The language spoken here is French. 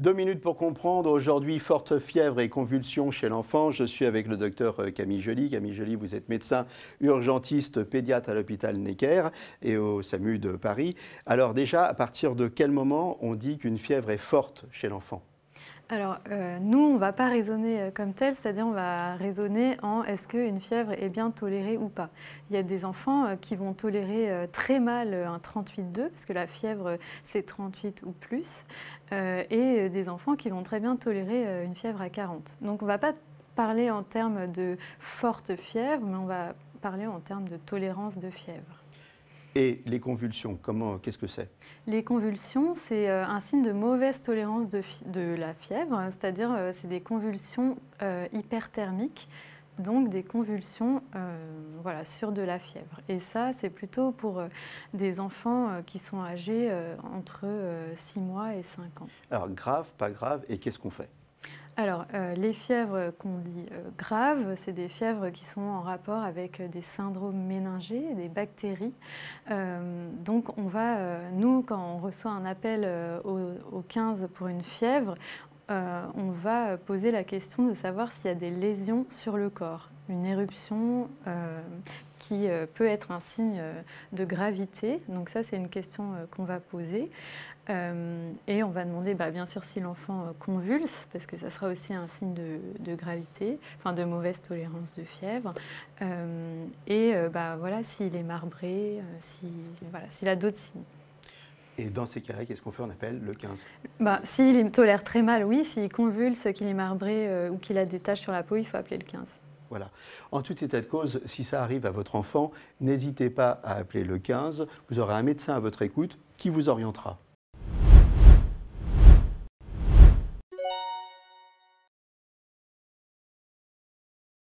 Deux minutes pour comprendre. Aujourd'hui, forte fièvre et convulsion chez l'enfant. Je suis avec le docteur euh, Camille Joly. Camille Joly, vous êtes médecin urgentiste pédiatre à l'hôpital Necker et au SAMU de Paris. Alors déjà, à partir de quel moment on dit qu'une fièvre est forte chez l'enfant alors, euh, nous, on ne va pas raisonner euh, comme tel, c'est-à-dire on va raisonner en est-ce qu'une fièvre est bien tolérée ou pas. Il y a des enfants euh, qui vont tolérer très mal un 38,2, parce que la fièvre, c'est 38 ou plus, et des enfants qui vont très bien tolérer une fièvre à 40. Donc, on ne va pas parler en termes de forte fièvre, mais on va parler en termes de tolérance de fièvre. Et les convulsions, comment, qu'est-ce que c'est Les convulsions, c'est euh, un signe de mauvaise tolérance de, de la fièvre, c'est-à-dire euh, c'est des convulsions euh, hyperthermiques, donc des convulsions voilà, sur de la fièvre. Et ça, c'est plutôt pour des enfants qui sont âgés entre 6 mois et 5 ans. Alors grave, pas grave, et qu'est-ce qu'on fait alors, euh, les fièvres qu'on dit euh, graves, c'est des fièvres qui sont en rapport avec euh, des syndromes méningés, des bactéries. donc, on va, nous, quand on reçoit un appel aux au, 15 pour une fièvre, euh, on va poser la question de savoir s'il y a des lésions sur le corps, une éruption euh, qui euh, peut être un signe de gravité. Donc ça, c'est une question qu'on va poser. et on va demander bah, bien sûr si l'enfant convulse, parce que ça sera aussi un signe de, gravité, enfin de mauvaise tolérance de fièvre. et bah, voilà s'il est marbré, si, voilà, s'il a d'autres signes. Et dans ces cas-là, qu'est-ce qu'on fait On appelle le 15 bah, S'il tolère très mal, oui. S'il convulse, qu'il est marbré euh, ou qu'il a des taches sur la peau, il faut appeler le 15. Voilà. En tout état de cause, si ça arrive à votre enfant, n'hésitez pas à appeler le 15. Vous aurez un médecin à votre écoute qui vous orientera.